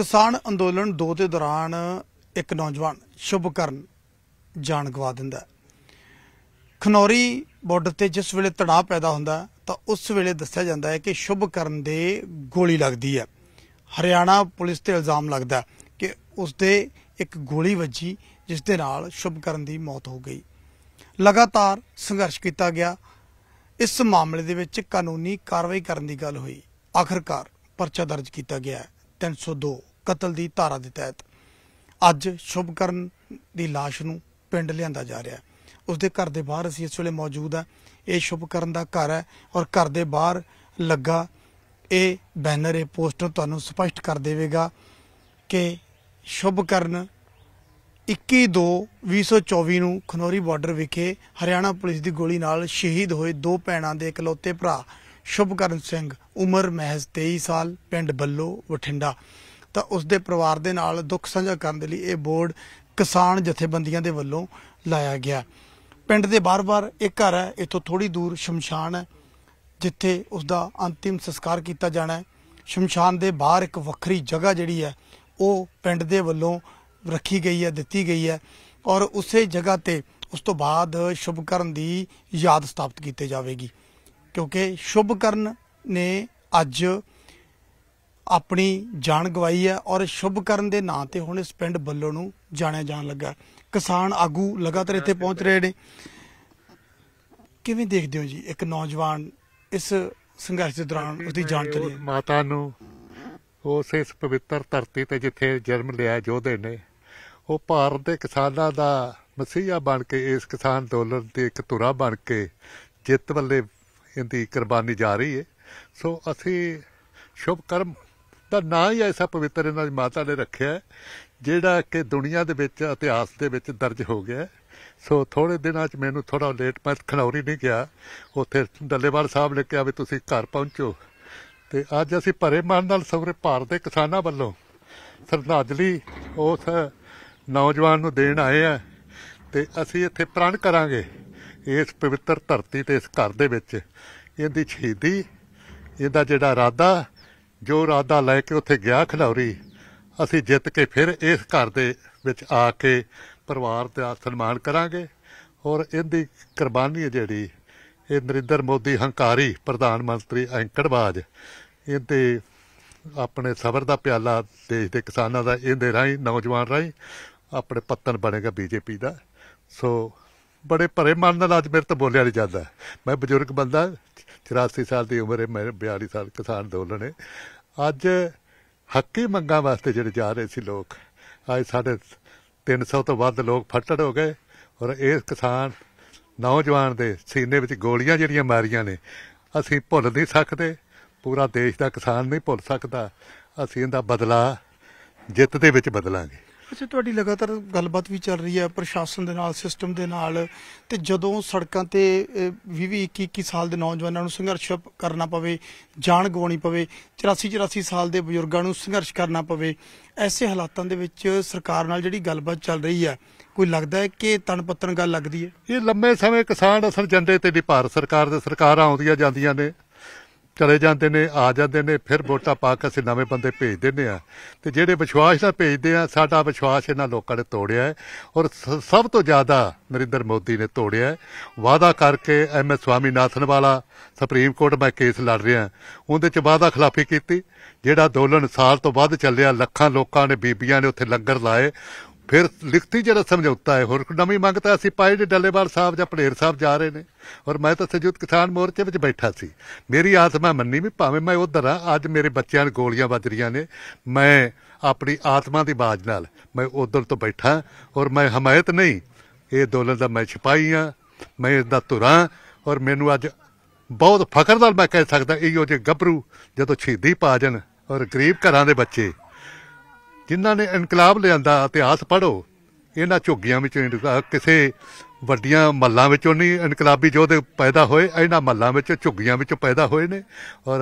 ਕਿਸਾਨ ਅੰਦੋਲਨ 2 ਦੇ ਦੌਰਾਨ ਇੱਕ ਨੌਜਵਾਨ ਸ਼ੁਭਕਰਨ ਜਾਨ ਗਵਾ ਦਿੰਦਾ ਖਨੌਰੀ ਬਾਰਡਰ ਤੇ ਜਿਸ ਵੇਲੇ ਤਣਾਅ ਪੈਦਾ ਹੁੰਦਾ ਤਾਂ ਉਸ ਵੇਲੇ ਦੱਸਿਆ ਜਾਂਦਾ ਹੈ ਕਿ ਸ਼ੁਭਕਰਨ ਦੇ ਗੋਲੀ ਲੱਗਦੀ ਹੈ ਹਰਿਆਣਾ ਪੁਲਿਸ ਤੇ ਇਲਜ਼ਾਮ ਲੱਗਦਾ ਕਿ ਉਸ ਦੇ ਇੱਕ ਗੋਲੀ ਵੱਜੀ ਜਿਸ ਦੇ ਨਾਲ ਸ਼ੁਭਕਰਨ ਦੀ ਮੌਤ ਹੋ ਗਈ ਲਗਾਤਾਰ ਸੰਘਰਸ਼ ਕੀਤਾ ਗਿਆ ਇਸ ਮਾਮਲੇ ਦੇ ਵਿੱਚ ਕਾਨੂੰਨੀ ਕਾਰਵਾਈ ਕਰਨ ਦੀ ਗੱਲ ਹੋਈ ਆਖਰਕਾਰ ਪਰਚਾ ਦਰਜ ਕੀਤਾ ਗਿਆ 302 ਕਤਲ ਦੀ ਧਾਰਾ ਦੇ ਤਹਿਤ ਅੱਜ ਸ਼ੁਭਕਰਨ ਦੀ লাশ ਨੂੰ ਪਿੰਡ ਲਿਆਂਦਾ ਜਾ ਰਿਹਾ ਹੈ ਉਸ ਦੇ ਘਰ ਦੇ ਬਾਹਰ ਅਸੀਂ ਇਸ ਵੇਲੇ ਮੌਜੂਦ ਆ ਇਹ ਸ਼ੁਭਕਰਨ ਦਾ ਘਰ ਹੈ ਔਰ ਘਰ ਦੇ ਬਾਹਰ ਲੱਗਾ ਇਹ ਬੈਨਰ ਇਹ ਪੋਸਟਰ ਤੁਹਾਨੂੰ ਸਪਸ਼ਟ ਕਰ ਦੇਵੇਗਾ ਕਿ ਸ਼ੁਭਕਰਨ 21/2/2024 ਨੂੰ ਖਨੌਰੀ ਬਾਰਡਰ ਵਿਖੇ ਹਰਿਆਣਾ ਪੁਲਿਸ ਦੀ ਗੋਲੀ ਨਾਲ ਸ਼ਹੀਦ ਹੋਏ ਦੋ ਭੈਣਾਂ ਦੇ ਇਕਲੌਤੇ ਭਰਾ ਸ਼ੁਭਕਰਨ ਸਿੰਘ ਉਮਰ ਮਹਿਜ਼ 23 ਸਾਲ ਪਿੰਡ ਬੱਲੋ ਬਠਿੰਡਾ ਤਾਂ ਉਸ ਦੇ ਪਰਿਵਾਰ ਦੇ ਨਾਲ ਦੁੱਖ ਸਾਂਝਾ ਕਰਨ ਦੇ ਲਈ ਇਹ ਬੋਰਡ ਕਿਸਾਨ ਜਥੇਬੰਦੀਆਂ ਦੇ ਵੱਲੋਂ ਲਾਇਆ ਗਿਆ ਪਿੰਡ ਦੇ ਬਾਰ-ਬਾਰ ਇੱਕ ਘਰ ਹੈ ਇੱਥੋਂ ਥੋੜੀ ਦੂਰ ਸ਼ਮਸ਼ਾਨ ਹੈ ਜਿੱਥੇ ਉਸ ਦਾ ਅੰਤਿਮ ਸੰਸਕਾਰ ਕੀਤਾ ਜਾਣਾ ਹੈ ਸ਼ਮਸ਼ਾਨ ਦੇ ਬਾਹਰ ਇੱਕ ਵੱਖਰੀ ਜਗ੍ਹਾ ਜਿਹੜੀ ਹੈ ਉਹ ਪਿੰਡ ਦੇ ਵੱਲੋਂ ਰੱਖੀ ਗਈ ਹੈ ਦਿੱਤੀ ਗਈ ਹੈ ਔਰ ਉਸੇ ਜਗ੍ਹਾ ਤੇ ਉਸ ਤੋਂ ਬਾਅਦ ਸ਼ੁਭਕਰਨ ਦੀ ਯਾਦ ਸਥਾਪਿਤ ਕੀਤੀ ਜਾਵੇਗੀ ਕਿਉਂਕਿ ਸ਼ੁਭਕਰਨ ਨੇ ਅੱਜ ਆਪਣੀ ਜਾਨ ਗਵਾਈ ਹੈ ਔਰ ਸ਼ੁਭ ਕਰਨ ਦੇ ਨਾਂ ਤੇ ਹੁਣ ਇਸ ਪਿੰਡ ਬੱਲੋ ਨੂੰ ਜਾਣਿਆ ਜਾਣ ਲੱਗਾ ਕਿਸਾਨ ਆਗੂ ਲਗਾਤਾਰ ਇੱਥੇ ਪਹੁੰਚ ਰਹੇ ਨੇ ਕਿਵੇਂ ਦੇਖਦੇ ਹੋ ਜੀ ਇੱਕ ਨੌਜਵਾਨ ਇਸ ਸੰਘਰਸ਼ ਦੇ ਦੌਰਾਨ ਉਸਦੀ ਜਾਨ ਚਲੀ ਮਾਤਾ ਨੂੰ ਉਸ ਇਸ ਪਵਿੱਤਰ ਧਰਤੀ ਤੇ ਜਿੱਥੇ ਜਨਮ ਲਿਆ ਜੋਧੇ ਨੇ ਉਹ ਭਾਰਤ ਦੇ ਕਿਸਾਨਾਂ ਦਾ ਮਸੀਹਾ ਬਣ ਕੇ ਇਸ ਕਿਸਾਨ ਅੰਦੋਲਨ ਦੀ ਇੱਕ ਧੁਰਾ ਬਣ ਕੇ ਜਿੱਤ ਵੱਲੇ ਇਹਦੀ ਕੁਰਬਾਨੀ ਜਾ ਰਹੀ ਹੈ ਸੋ ਅਸੀਂ ਸ਼ੁਭ ਕਰਮ ਤਾਂ ਨਾਂ ਹੀ ਐਸਾ ਪਵਿੱਤਰ ਇਹਨਾਂ ਦੀ ਮਾਤਾ ਨੇ ਰੱਖਿਆ ਜਿਹੜਾ ਕਿ ਦੁਨੀਆ ਦੇ ਵਿੱਚ ਇਤਿਹਾਸ ਦੇ ਵਿੱਚ ਦਰਜ ਹੋ ਗਿਆ ਸੋ ਥੋੜੇ ਦਿਨਾਂ 'ਚ ਮੈਨੂੰ ਥੋੜਾ ਲੇਟ ਮੈਂ ਖਣੌਰੀ ਨਹੀਂ ਗਿਆ ਉੱਥੇ ਡੱਲੇਵਾਲ ਸਾਹਿਬ ਨੇ ਕਿਹਾ ਵੀ ਤੁਸੀਂ ਘਰ ਪਹੁੰਚੋ ਤੇ ਅੱਜ ਅਸੀਂ ਭਰੇ ਮਨ ਨਾਲ ਸਵਰੇ ਭਾਰਤ ਦੇ ਕਿਸਾਨਾਂ ਵੱਲੋਂ ਸਰਧਾਂਜਲੀ ਉਸ ਨੌਜਵਾਨ ਨੂੰ ਦੇਣ ਆਏ ਆ ਤੇ ਅਸੀਂ ਇੱਥੇ ਪ੍ਰਣ ਕਰਾਂਗੇ ਇਸ ਪਵਿੱਤਰ ਧਰਤੀ ਤੇ ਇਸ ਘਰ ਦੇ ਵਿੱਚ ਇਹਦੀ ਛੇਦੀ ਇਹਦਾ ਜਿਹੜਾ ਇਰਾਦਾ ਜੋ ਰਾਦਾ ਲੈ ਕੇ ਉੱਥੇ ਗਿਆ ਖਲੌਰੀ ਅਸੀਂ ਜਿੱਤ ਕੇ ਫਿਰ ਇਸ ਘਰ ਦੇ ਵਿੱਚ ਆ ਕੇ ਪਰਿਵਾਰ ਦਾ ਸਨਮਾਨ ਕਰਾਂਗੇ ਔਰ ਇਹਦੀ ਕੁਰਬਾਨੀ ਜਿਹੜੀ ਇਹ ਨਰਿੰਦਰ ਮੋਦੀ ਹੰਕਾਰੀ ਪ੍ਰਧਾਨ ਮੰਤਰੀ ਐਂਕੜਬਾਜ ਇਹਦੇ ਆਪਣੇ ਸਬਰ ਦਾ ਪਿਆਲਾ ਦੇਸ਼ ਦੇ ਕਿਸਾਨਾਂ ਦਾ ਇਹਦੇ ਰਾਹੀਂ ਨੌਜਵਾਨ ਰਾਹੀਂ ਆਪਣੇ ਪੱਤਨ ਬਣੇਗਾ ਬੀਜੇਪੀ ਦਾ ਸੋ ਬੜੇ ਭਰੇ ਮਨ ਨਾਲ ਅੱਜ ਮੇਰੇ ਤੋਂ ਬੋਲਿਆ ਨਹੀਂ ਜਾਂਦਾ ਮੈਂ ਬਜ਼ੁਰਗ ਬੰਦਾ 84 ਸਾਲ ਦੀ ਉਮਰ ਹੈ ਮੈਂ 42 ਸਾਲ ਕਿਸਾਨ ਅੰਦੋਲਨ ਹੈ ਅੱਜ ਹੱਕੀ ਮੰਗਾਂ ਵਾਸਤੇ ਜਿਹੜੇ ਜਾ ਰਹੇ ਸੀ ਲੋਕ ਅੱਜ ਸਾਡੇ 300 ਤੋਂ ਵੱਧ ਲੋਕ ਫੱਟੜ ਹੋ ਗਏ ਔਰ ਇਹ ਕਿਸਾਨ ਨੌਜਵਾਨ ਦੇ ਸੀਨੇ ਵਿੱਚ ਗੋਲੀਆਂ ਜਿਹੜੀਆਂ ਮਾਰੀਆਂ ਨੇ ਅਸੀਂ ਭੁੱਲ ਨਹੀਂ ਸਕਦੇ ਪੂਰਾ ਦੇਸ਼ ਦਾ ਕਿਸਾਨ ਨਹੀਂ ਭੁੱਲ ਸਕਦਾ ਅਸੀਂ ਇਹਦਾ ਬਦਲਾ ਜਿੱਤ ਦੇ ਵਿੱਚ ਬਦਲਾਂਗੇ ਅੱਛਾ ਤੁਹਾਡੀ ਲਗਾਤਾਰ ਗੱਲਬਾਤ ਵੀ ਚੱਲ ਰਹੀ ਹੈ ਪ੍ਰਸ਼ਾਸਨ ਦੇ ਨਾਲ ਸਿਸਟਮ ਦੇ ਨਾਲ ਤੇ ਜਦੋਂ ਸੜਕਾਂ ਤੇ 20 21 21 ਸਾਲ ਦੇ ਨੌਜਵਾਨਾਂ ਨੂੰ ਸੰਘਰਸ਼ ਕਰਨਾ ਪਵੇ ਜਾਨ ਗਵਾਉਣੀ ਪਵੇ 84 84 ਸਾਲ ਦੇ ਬਜ਼ੁਰਗਾਂ ਨੂੰ ਸੰਘਰਸ਼ ਕਰਨਾ ਪਵੇ ਐਸੇ ਹਾਲਾਤਾਂ ਦੇ ਵਿੱਚ ਸਰਕਾਰ ਨਾਲ ਜਿਹੜੀ ਗੱਲਬਾਤ ਚੱਲ ਰਹੀ ਹੈ ਕੋਈ ਲੱਗਦਾ ਹੈ ਕਿ ਤਣਪੱਤਣ ਗੱਲ ਲੱਗਦੀ ਹੈ ਇਹ ਲੰਮੇ ਸਮੇਂ ਕਿਸਾਨ ਅਸਲ ਜੰਦੇ ਤੇ ਵੀ ਭਾਰਤ ਸਰਕਾਰ ਦੇ ਸਰਕਾਰਾਂ ਆਉਂਦੀਆਂ ਜਾਂਦੀਆਂ ਨੇ ਚਲੇ ਜਾਂਦੇ ਨੇ ਆ ਜਾਂਦੇ ਨੇ ਫਿਰ ਵੋਟਾਂ ਪਾ ਕੇ ਅਸੀਂ ਨਵੇਂ ਬੰਦੇ ਭੇਜ ਦਿੰਦੇ ਆ ਤੇ ਜਿਹੜੇ ਵਿਸ਼ਵਾਸ ਨਾਲ ਭੇਜਦੇ ਆ ਸਾਡਾ ਵਿਸ਼ਵਾਸ ਇਹਨਾਂ ਲੋਕਾਂ ਨੇ ਤੋੜਿਆ ਹੈ ਔਰ ਸਭ ਤੋਂ ਜ਼ਿਆਦਾ ਨਰਿੰਦਰ ਮੋਦੀ ਨੇ ਤੋੜਿਆ ਵਾਦਾ ਕਰਕੇ ਐਮ ਐਸ ਸਵਾਮੀ ਨਾਥਨ ਵਾਲਾ ਸੁਪਰੀਮ ਕੋਰਟ ਮੈਂ ਕੇਸ ਲੜ ਰਿਹਾ ਉਹਦੇ ਚ ਵਾਦਾ ਖਿਲਾਫੀ ਕੀਤੀ ਜਿਹੜਾ ਦੋਲਨ ਸਾਲ ਤੋਂ ਵੱਧ ਚੱਲਿਆ ਲੱਖਾਂ ਲੋਕਾਂ ਨੇ ਬੀਬੀਆਂ ਨੇ ਉੱਥੇ ਲੰਗਰ ਲਾਏ ਫਿਰ ਲਿਖਤੀ ਜਿਹੜਾ ਸਮਝੌਤਾ ਹੈ ਹੋਰ ਨਵੀਂ ਮੰਗ ਤਾਂ ਅਸੀਂ ਪਾਈ ਦੇ ਡੱਲੇਵਾਲ ਸਾਹਿਬ ਜਾਂ ਪਲੇਰ ਸਾਹਿਬ ਜਾ ਰਹੇ ਨੇ ਔਰ ਮੈਂ ਤਾਂ ਸਜੂਤ ਕਿਸਾਨ ਮੋਰਚੇ ਵਿੱਚ ਬੈਠਾ ਸੀ ਮੇਰੀ ਆਤਮਾ ਮੰਨੀ ਵੀ ਭਾਵੇਂ ਮੈਂ ਉਧਰ ਆ ਅੱਜ ਮੇਰੇ ਬੱਚਿਆਂ ਨੂੰ ਗੋਲੀਆਂ ਵੱਜ ਰੀਆਂ ਨੇ ਮੈਂ ਆਪਣੀ ਆਤਮਾ ਦੀ ਬਾਜ ਨਾਲ ਮੈਂ ਉਧਰ ਤੋਂ ਬੈਠਾ ਔਰ ਮੈਂ ਹਮਾਇਤ ਨਹੀਂ ਇਹ ਦੌਲਤ ਦਾ ਮੈਂ ਛਪਾਈ ਆ ਮੈਂ ਇਸ ਦਾ ਧੁਰਾ ਔਰ ਮੈਨੂੰ ਅੱਜ ਬਹੁਤ ਫਖਰ ਨਾਲ ਮੈਂ ਕਹਿ ਸਕਦਾ ਇਹੋ ਜੇ ਗੱਭਰੂ ਜਦੋਂ ਛੇਦੀ ਪਾ ਔਰ ਗਰੀਬ ਘਰਾਂ ਦੇ ਬੱਚੇ ਜਿਨ੍ਹਾਂ ਨੇ ਇਨਕਲਾਬ ਲਿਆਂਦਾ ਇਤਿਹਾਸ ਪੜੋ ਇਹਨਾਂ ਝੁੱਗੀਆਂ ਵਿੱਚੋਂ ਕਿਸੇ ਵੱਡੀਆਂ ਮੱਲਾਂ ਵਿੱਚੋਂ ਨਹੀਂ ਇਨਕਲਾਬੀ ਜੋਧੇ ਪੈਦਾ ਹੋਏ ਇਹਨਾਂ ਮੱਲਾਂ ਵਿੱਚ ਝੁੱਗੀਆਂ ਵਿੱਚ ਪੈਦਾ ਹੋਏ ਨੇ ਔਰ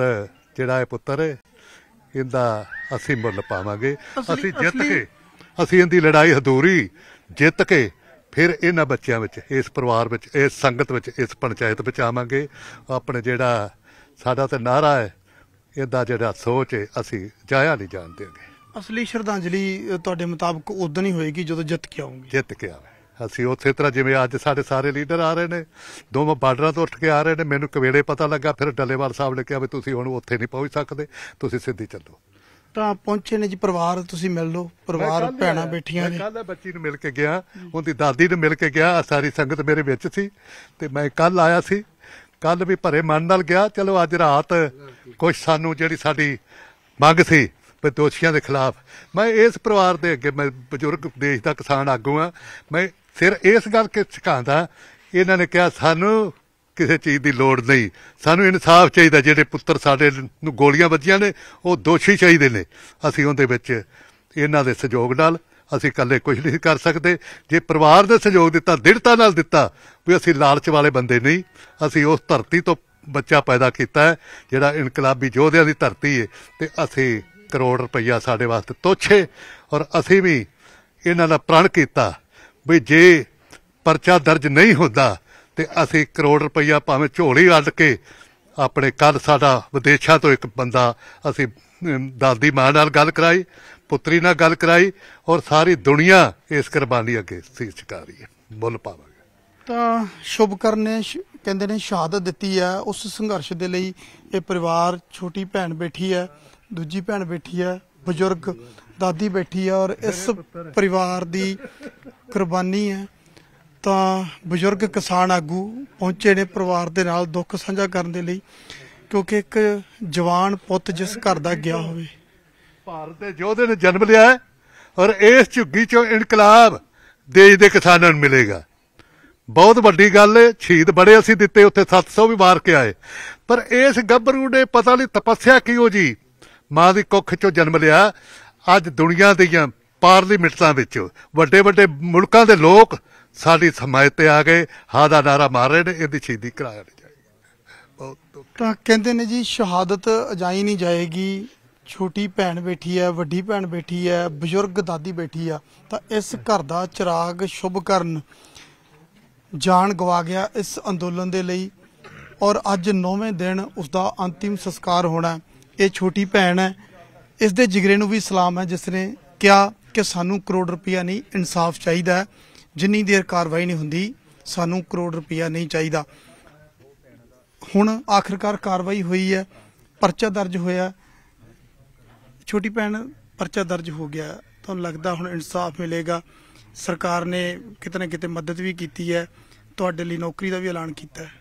ਜਿਹੜਾ ਇਹ ਪੁੱਤਰ ਇਹਦਾ ਅਸੀਂ ਮੁੱਲ ਪਾਵਾਂਗੇ ਅਸੀਂ ਜਿੱਤ ਕੇ ਅਸੀਂ ਇਹਦੀ ਲੜਾਈ ਹਦੂਰੀ ਜਿੱਤ ਕੇ ਫਿਰ ਇਹਨਾਂ ਬੱਚਿਆਂ ਵਿੱਚ ਇਸ ਪਰਿਵਾਰ ਵਿੱਚ ਇਸ ਸੰਗਤ ਵਿੱਚ ਇਸ ਪੰਚਾਇਤ ਵਿੱਚ ਆਵਾਂਗੇ ਆਪਣੇ ਜਿਹੜਾ ਸਾਡਾ ਤੇ ਨਾਰਾ ਹੈ ਇਹਦਾ ਜਿਹੜਾ ਸੋਚ ਹੈ ਅਸੀਂ ਜਾਇਆ ਨਹੀਂ ਜਾਣਦੇ ਅਗੇ ਅਸਲੀ ਸ਼ਰਧਾਂਜਲੀ ਤੁਹਾਡੇ ਮੁਤਾਬਕ ਉਦੋਂ ਹੀ ਹੋਏਗੀ ਜਦੋਂ ਜਿੱਤ ਕੇ ਆਉਂਗੇ ਜਿੱਤ ਕੇ ਆਵੇ ਅਸੀਂ ਉਸੇ ਤਰ੍ਹਾਂ ਜਿਵੇਂ ਅੱਜ ਸਾਡੇ ਸਾਰੇ ਲੀਡਰ ਆ ਰਹੇ ਨੇ ਦੋਵੇਂ ਬਾਰਡਰਾਂ ਤੋਂ ਉੱਠ ਕੇ ਆ ਰਹੇ ਨੇ ਮੈਨੂੰ ਕਵੇੜੇ ਪਤਾ ਲੱਗਾ ਫਿਰ ਡੱਲੇਵਾਲ ਸਾਹਿਬ ਨੇ ਕਿਹਾ ਵੀ ਤੁਸੀਂ ਹੁਣ ਉੱਥੇ ਨਹੀਂ ਪਹੁੰਚ ਸਕਦੇ ਤੁਸੀਂ ਸਿੱਧੀ ਚੱਲੋ ਤਾਂ ਪਹੁੰਚੇ ਨੇ ਜੀ ਪਰਿਵਾਰ ਤੁਸੀਂ ਮਿਲ ਲਓ ਪਰਿਵਾਰ ਭੈਣਾ ਬੈਠੀਆਂ ਨੇ ਕੱਲ ਬੱਚੀ ਨੂੰ ਮਿਲ ਕੇ ਗਿਆ ਉਹਦੀ ਦਾਦੀ ਨੂੰ ਮਿਲ ਕੇ ਗਿਆ ਸਾਰੀ ਸੰਗਤ ਮੇਰੇ ਵਿੱਚ ਸੀ ਤੇ ਮੈਂ ਕੱਲ ਆਇਆ ਸੀ ਕੱਲ ਵੀ ਭਰੇ ਮਨ ਨਾਲ ਗਿਆ ਚਲੋ ਅੱਜ ਰਾਤ ਕੁਝ ਸਾਨੂੰ ਜਿਹੜੀ ਸਾਡੀ ਮੰਗ ਸੀ ਪਰ ਦੋਸ਼ੀਆਂ ਦੇ ਖਿਲਾਫ ਮੈਂ ਇਸ ਪਰਿਵਾਰ ਦੇ ਅੱਗੇ ਮੈਂ ਬਜ਼ੁਰਗ ਦੇਸ਼ ਦਾ ਕਿਸਾਨ ਆਗੂ ਆ ਮੈਂ ਸਿਰ ਇਸ ਗੱਲ ਕੇ ਝਕਾਂਦਾ ਇਹਨਾਂ ਨੇ ਕਿਹਾ ਸਾਨੂੰ ਕਿਸੇ ਚੀਜ਼ ਦੀ ਲੋੜ ਨਹੀਂ ਸਾਨੂੰ ਇਨਸਾਫ ਚਾਹੀਦਾ ਜਿਹੜੇ ਪੁੱਤਰ ਸਾਡੇ ਨੂੰ ਗੋਲੀਆਂ ਵੱਜੀਆਂ ਨੇ ਉਹ ਦੋਸ਼ੀ ਚਾਹੀਦੇ ਨੇ ਅਸੀਂ ਉਹਦੇ ਵਿੱਚ ਇਹਨਾਂ ਦੇ ਸਹਿਯੋਗ ਨਾਲ ਅਸੀਂ ਇਕੱਲੇ ਕੁਝ ਨਹੀਂ ਕਰ ਸਕਦੇ ਜੇ ਪਰਿਵਾਰ ਦੇ ਸਹਿਯੋਗ ਦਿੱਤਾ ਦਿੜਤਾ ਨਾਲ ਦਿੱਤਾ ਵੀ ਅਸੀਂ ਲਾਲਚ ਵਾਲੇ ਬੰਦੇ ਨਹੀਂ ਅਸੀਂ ਉਸ ਧਰਤੀ ਤੋਂ ਬੱਚਾ ਪੈਦਾ ਕੀਤਾ ਜਿਹੜਾ ਇਨਕਲਾਬੀ ਯੋਧਿਆਂ ਦੀ ਧਰਤੀ ਹੈ ਤੇ ਅਸੀਂ ਕਰੋੜ ਰੁਪਈਆ ਸਾਡੇ ਵਾਸਤੇ ਤੋਛੇ ਔਰ ਅਸੀਂ ਵੀ ਇਹਨਾਂ ਦਾ ਪ੍ਰਣ ਕੀਤਾ ਵੀ ਜੇ ਪਰਚਾ ਦਰਜ ਨਹੀਂ ਹੁੰਦਾ ਤੇ ਅਸੀਂ ਕਰੋੜ ਰੁਪਈਆ ਭਾਵੇਂ ਝੋਲੀ ਅੱਡ ਕੇ ਆਪਣੇ ਕੱਲ ਸਾਡਾ ਵਿਦੇਸ਼ਾਂ ਤੋਂ ਇੱਕ ਬੰਦਾ ਅਸੀਂ ਦਾਦੀ ਮਾਂ ਨਾਲ ਗੱਲ ਕਰਾਈ ਪੁੱਤਰੀ ਨਾਲ ਗੱਲ ਕਰਾਈ ਔਰ ਸਾਰੀ ਦੁਨੀਆ ਇਸ ਕੁਰਬਾਨੀ ਅੱਗੇ ਸੀ ਸ਼ਿਕਾਰੀ ਹੈ ਬੁੱਲ ਪਾਵਾਂਗੇ ਤਾਂ ਸ਼ੁਭ ਕਰਨੇ ਕਹਿੰਦੇ ਨੇ ਸ਼ਹਾਦਤ ਦਿੱਤੀ ਹੈ ਉਸ ਸੰਘਰਸ਼ ਦੇ ਲਈ ਇਹ ਪਰਿਵਾਰ ਛੋਟੀ ਭੈਣ ਬੈਠੀ ਹੈ ਦੂਜੀ ਭੈਣ ਬੈਠੀ ਹੈ ਬਜ਼ੁਰਗ ਦਾਦੀ ਬੈਠੀ ਹੈ ਔਰ ਇਸ ਪਰਿਵਾਰ ਦੀ ਕੁਰਬਾਨੀ ਹੈ ਤਾਂ ਬਜ਼ੁਰਗ ਕਿਸਾਨ ਆਗੂ ਪਹੁੰਚੇ ਨੇ ਪਰਿਵਾਰ ਦੇ ਨਾਲ ਦੁੱਖ ਸਾਂਝਾ ਕਰਨ ਦੇ ਲਈ ਕਿਉਂਕਿ ਇੱਕ ਜਵਾਨ ਪੁੱਤ ਜਿਸ ਘਰ ਦਾ ਗਿਆ ਹੋਵੇ ਭਾਰਤ ਦੇ ਯੋਧੇ ਨੇ ਜਨਮ ਲਿਆ ਔਰ ਇਸ ਝੁੱਗੀ ਚੋਂ ਇਨਕਲਾਬ ਦੇਸ਼ ਦੇ ਕਿਸਾਨਾਂ ਨੂੰ ਮਿਲੇਗਾ ਬਹੁਤ ਵੱਡੀ ਗੱਲ ਹੈ ਸ਼ਹੀਦ ਬੜੇ ਅਸੀਂ ਦਿੱਤੇ ਉੱਥੇ 700 ਵੀ ਮਾਰ ਕੇ ਆਏ ਪਰ ਇਸ ਗੱਭਰੂ ਨੇ ਪਤਾ ਨਹੀਂ ਤਪੱਸਿਆ ਕਿਉਂ ਜੀ ਮਾਂ ਦੀ ਕੁੱਖ 'ਚੋਂ ਜਨਮ ਲਿਆ ਅੱਜ ਦੁਨੀਆ ਦੀਆਂ ਪਾਰਲੀਮੈਂਟਾਂ ਵਿੱਚ ਵੱਡੇ ਵੱਡੇ ਮੁਲਕਾਂ ਦੇ ਲੋਕ ਸਾਡੀ ਸਮਾਇਤ ਤੇ ਆ ਗਏ ਹਾ ਦਾ ਨਾਰਾ ਮਾਰ ਰਹੇ ਨੇ ਇਹਦੀ ਛੇਦੀ ਕਰਾਇਆ ਜਾਏ ਬਹੁਤ ਤਾਂ ਕਹਿੰਦੇ ਨੇ ਜੀ ਸ਼ਹਾਦਤ ਅਜਾਈ ਨਹੀਂ ਜਾਏਗੀ ਛੋਟੀ ਭੈਣ ਬੈਠੀ ਹੈ ਵੱਡੀ ਭੈਣ ਬੈਠੀ ਹੈ ਬਜ਼ੁਰਗ ਦਾਦੀ ਬੈਠੀ ਆ ਤਾਂ ਇਸ ਘਰ ਦਾ ਚਿਰਾਗ ਸ਼ੁਭ ਕਰਨ ਜਾਨ ਗਵਾ ਗਿਆ ਇਸ ਅੰਦੋਲਨ ਦੇ ਲਈ ਔਰ ਅੱਜ 9ਵੇਂ ਦਿਨ ਉਸ ਦਾ ਅੰਤਿਮ ਸੰਸਕਾਰ ਹੋਣਾ ਹੈ ਇਹ ਛੋਟੀ ਭੈਣ ਹੈ ਇਸ ਦੇ ਜਿਗਰੇ ਨੂੰ ਵੀ ਸਲਾਮ ਹੈ ਜਿਸ ਨੇ ਕਿਹਾ ਕਿ ਸਾਨੂੰ ਕਰੋੜ ਰੁਪਇਆ ਨਹੀਂ ਇਨਸਾਫ ਚਾਹੀਦਾ ਜਿੰਨੀ ਦੇਰ ਕਾਰਵਾਈ ਨਹੀਂ ਹੁੰਦੀ ਸਾਨੂੰ ਕਰੋੜ ਰੁਪਇਆ ਨਹੀਂ ਚਾਹੀਦਾ ਹੁਣ ਆਖਰਕਾਰ ਕਾਰਵਾਈ ਹੋਈ ਹੈ ਪਰਚਾ ਦਰਜ ਹੋਇਆ ਛੋਟੀ ਭੈਣ ਪਰਚਾ ਦਰਜ ਹੋ ਗਿਆ ਤੁਹਾਨੂੰ ਲੱਗਦਾ ਹੁਣ ਇਨਸਾਫ ਮਿਲੇਗਾ ਸਰਕਾਰ ਨੇ ਕਿਤਨੇ ਕਿਤੇ ਮਦਦ ਵੀ ਕੀਤੀ ਹੈ ਤੁਹਾਡੇ ਲਈ ਨੌਕਰੀ ਦਾ ਵੀ ਐਲਾਨ ਕੀਤਾ ਹੈ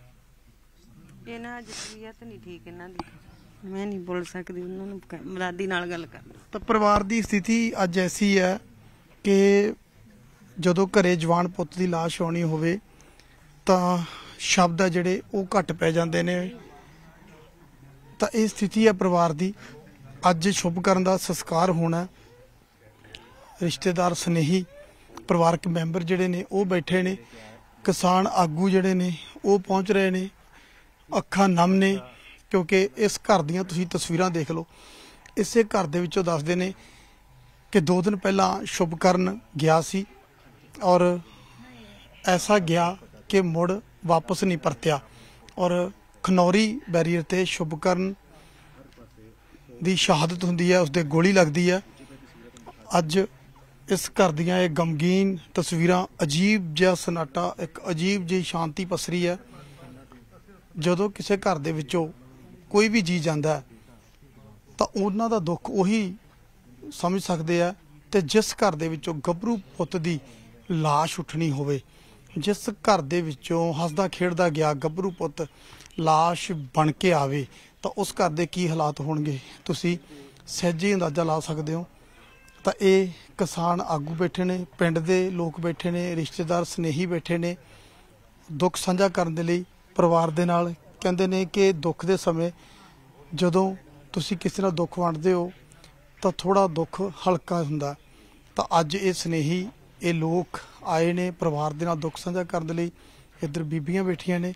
ਇਹਨਾਂ ਜਸਵੀਅਤ ਨਹੀਂ ਠੀਕ ਇਹਨਾਂ ਦੀ ਮੈਂ ਨਹੀਂ ਬੋਲ ਸਕਦੀ ਉਹਨਾਂ ਨੂੰ ਮਰਾਦੀ ਨਾਲ ਗੱਲ ਕਰ ਤਾਂ ਪਰਿਵਾਰ ਦੀ ਸਥਿਤੀ ਅੱਜ ਐਸੀ ਹੈ ਕਿ ਜਦੋਂ ਘਰੇ ਜਵਾਨ ਪੁੱਤ ਦੀ লাশ ਆਉਣੀ ਹੋਵੇ ਤਾਂ ਸ਼ਬਦ ਆ ਜਿਹੜੇ ਉਹ ਘੱਟ ਪੈ ਜਾਂਦੇ ਨੇ ਤਾਂ ਇਹ ਸਥਿਤੀ ਹੈ ਪਰਿਵਾਰ ਦੀ ਅੱਜ ਸ਼ੁਭ ਕਰਨ ਦਾ ਸੰਸਕਾਰ ਹੋਣਾ ਰਿਸ਼ਤੇਦਾਰ ਸਨੇਹੀ ਪਰਿਵਾਰਕ ਮੈਂਬਰ ਜਿਹੜੇ ਨੇ ਉਹ ਬੈਠੇ ਨੇ ਕਿਸਾਨ ਆਗੂ ਜਿਹੜੇ ਨੇ ਉਹ ਪਹੁੰਚ ਰਹੇ ਨੇ ਅੱਖਾਂ ਨਮ ਨੇ ਕਿਉਂਕਿ ਇਸ ਘਰ ਦੀਆਂ ਤੁਸੀਂ ਤਸਵੀਰਾਂ ਦੇਖ ਲਓ ਇਸੇ ਘਰ ਦੇ ਵਿੱਚੋਂ ਦੱਸਦੇ ਨੇ ਕਿ 2 ਦਿਨ ਪਹਿਲਾਂ ਸ਼ੁਭ ਕਰਨ ਗਿਆ ਸੀ ਔਰ ਐਸਾ ਗਿਆ ਕਿ ਮੁੜ ਵਾਪਸ ਨਹੀਂ ਪਰਤਿਆ ਔਰ ਖਨੌਰੀ ਬੈਰੀਅਰ ਤੇ ਸ਼ੁਭ ਕਰਨ ਦੀ ਸ਼ਹਾਦਤ ਹੁੰਦੀ ਹੈ ਉਸਦੇ ਗੋਲੀ ਲੱਗਦੀ ਹੈ ਅੱਜ ਇਸ ਘਰ ਦੀਆਂ ਇਹ ਗਮਗੀਨ ਤਸਵੀਰਾਂ ਅਜੀਬ ਜਿਹਾ ਸਨਾਟਾ ਇੱਕ ਅਜੀਬ ਜਿਹੀ ਸ਼ਾਂਤੀ ਪਸਰੀ ਹੈ ਜਦੋਂ ਕਿਸੇ ਘਰ ਦੇ ਵਿੱਚੋਂ ਕੋਈ ਵੀ ਜੀ ਜਾਂਦਾ ਤਾਂ ਉਹਨਾਂ ਦਾ ਦੁੱਖ ਉਹੀ ਸਮਝ ਸਕਦੇ ਆ ਤੇ ਜਿਸ ਘਰ ਦੇ ਵਿੱਚੋਂ ਗੱਭਰੂ ਪੁੱਤ ਦੀ লাশ ਉੱਠਣੀ ਹੋਵੇ ਜਿਸ ਘਰ ਦੇ ਵਿੱਚੋਂ ਹੱਸਦਾ ਖੇਡਦਾ ਗਿਆ ਗੱਭਰੂ ਪੁੱਤ লাশ ਬਣ ਕੇ ਆਵੇ ਤਾਂ ਉਸ ਘਰ ਦੇ ਕੀ ਹਾਲਾਤ ਹੋਣਗੇ ਤੁਸੀਂ ਸਹਿਜੇ ਅੰਦਾਜ਼ਾ ਲਾ ਸਕਦੇ ਹੋ ਤਾਂ ਇਹ ਕਿਸਾਨ ਆਗੂ ਬੈਠੇ ਨੇ ਪਿੰਡ ਦੇ ਲੋਕ ਬੈਠੇ ਨੇ ਰਿਸ਼ਤੇਦਾਰ ਸਨੇਹੀ ਬੈਠੇ ਨੇ ਦੁੱਖ ਸਾਂਝਾ ਕਰਨ ਦੇ ਲਈ ਪਰਿਵਾਰ ਦੇ ਨਾਲ ਕਹਿੰਦੇ ਨੇ ਕਿ ਦੁੱਖ ਦੇ ਸਮੇਂ ਜਦੋਂ ਤੁਸੀਂ ਕਿਸੇ ਨਾਲ ਦੁੱਖ ਵੰਡਦੇ ਹੋ ਤਾਂ ਥੋੜਾ ਦੁੱਖ ਹਲਕਾ ਹੁੰਦਾ ਤਾਂ ਅੱਜ ਇਹ ਸਨੇਹੀ ਇਹ ਲੋਕ ਆਏ ਨੇ ਪਰਿਵਾਰ ਦੇ ਨਾਲ ਦੁੱਖ ਸਾਂਝਾ ਕਰਨ ਦੇ ਲਈ ਇੱਧਰ ਬੀਬੀਆਂ ਬੈਠੀਆਂ ਨੇ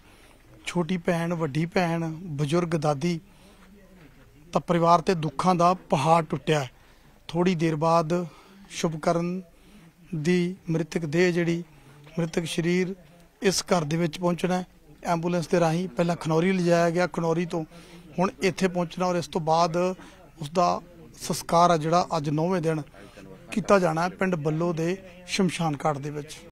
ਛੋਟੀ ਭੈਣ ਵੱਡੀ ਭੈਣ ਬਜ਼ੁਰਗ ਦਾਦੀ ਤਾਂ ਪਰਿਵਾਰ ਤੇ ਦੁੱਖਾਂ ਦਾ ਪਹਾੜ ਟੁੱਟਿਆ ਥੋੜੀ ਦੇਰ ਬਾਅਦ ਸ਼ੁਭਕਰਨ ਦੀ ਮ੍ਰਿਤਕ ਦੇਹ ਜਿਹੜੀ ਮ੍ਰਿਤਕ ਸਰੀਰ ਇਸ ਘਰ ਦੇ ਵਿੱਚ ਪਹੁੰਚਣਾ ਐਂਬੂਲੈਂਸ ਦੇ ਰਾਹੀਂ ਪਹਿਲਾਂ ਖਨੌਰੀ ਲਿਜਾਇਆ ਗਿਆ ਖਨੌਰੀ ਤੋਂ ਹੁਣ ਇੱਥੇ ਪਹੁੰਚਣਾ ਔਰ ਇਸ ਤੋਂ ਬਾਅਦ ਉਸ ਦਾ ਸੰਸਕਾਰ ਆ ਜਿਹੜਾ ਅੱਜ 9ਵੇਂ ਦਿਨ ਕੀਤਾ ਜਾਣਾ ਪਿੰਡ ਬੱਲੋ ਦੇ ਸ਼ਮਸ਼ਾਨ ਘਾਟ ਦੇ ਵਿੱਚ